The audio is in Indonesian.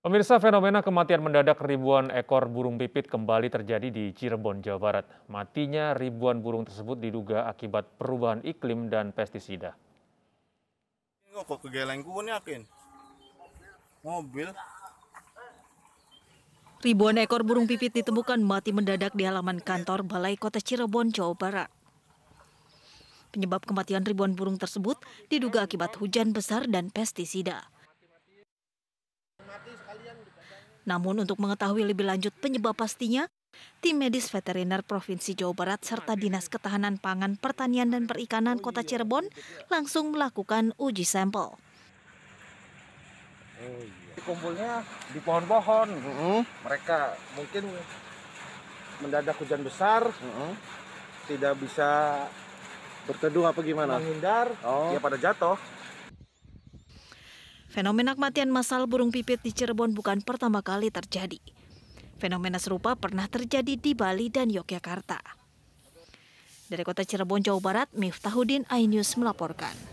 Pemirsa fenomena kematian mendadak ribuan ekor burung pipit kembali terjadi di Cirebon, Jawa Barat. Matinya ribuan burung tersebut diduga akibat perubahan iklim dan pestisida. Kok kegeleng yakin? Mobil. Ribuan ekor burung pipit ditemukan mati mendadak di halaman kantor Balai Kota Cirebon, Jawa Barat. Penyebab kematian ribuan burung tersebut diduga akibat hujan besar dan pestisida. Namun untuk mengetahui lebih lanjut penyebab pastinya, Tim medis veteriner Provinsi Jawa Barat serta Dinas Ketahanan Pangan, Pertanian dan Perikanan oh Kota iya, Cirebon iya, iya. langsung melakukan uji sampel. Oh kumpulnya di pohon-pohon. Mm -hmm. Mereka mungkin mendadak hujan besar, mm -hmm. tidak bisa berteduh apa gimana? Menghindar, oh. ya pada jatuh. Fenomena kematian massal burung pipit di Cirebon bukan pertama kali terjadi. Fenomena serupa pernah terjadi di Bali dan Yogyakarta. Dari kota Cirebon, Jawa Barat, Miftahudin iNews melaporkan.